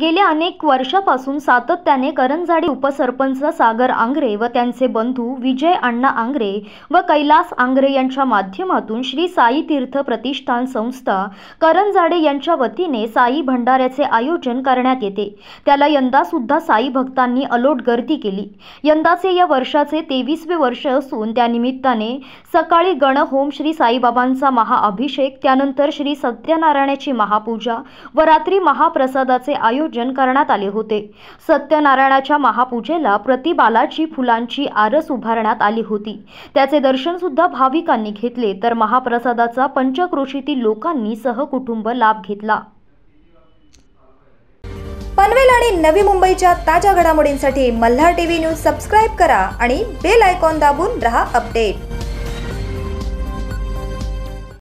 गेल्या अनेक वर्षापासून सातत्याने करंजाडी उपसरपंच सागर आंग्रे व त्यांचे बंधू विजय अण्णा आंग्रे व कैलास आंग्रे यांच्या माध्यमातून श्री साई तीर्थ प्रतिष्ठान संस्था करंजाडे यांच्या वतीने साई भंडाऱ्याचे आयोजन करण्यात येते त्याला यंदा सुद्धा साई भक्तांनी अलोट गर्दी केली यंदाचे या वर्षाचे तेवीसवे वर्ष असून त्यानिमित्ताने सकाळी गणहोम श्री साईबाबांचा महाअभिषेक त्यानंतर श्री सत्यनारायणाची महापूजा व रात्री महाप्रसादाचे आयोजन आयोजन करण्यात आले होते सत्यनारायणाच्या महापूजेला प्रतिबालाची फुलांची आरस उभारण्यात आली होती त्याचे दर्शन सुद्धा भाविकांनी घेतले तर महाप्रसादाचा पंचक्रोशीतील लोकांनी सहकुटुंब लाभ घेतला पनवेल आणि नवी मुंबईच्या ताज्या घडामोडींसाठी मल्हार टीव्ही न्यूज सबस्क्राईब करा आणि बेल आयकॉन दाबून रहा अपडेट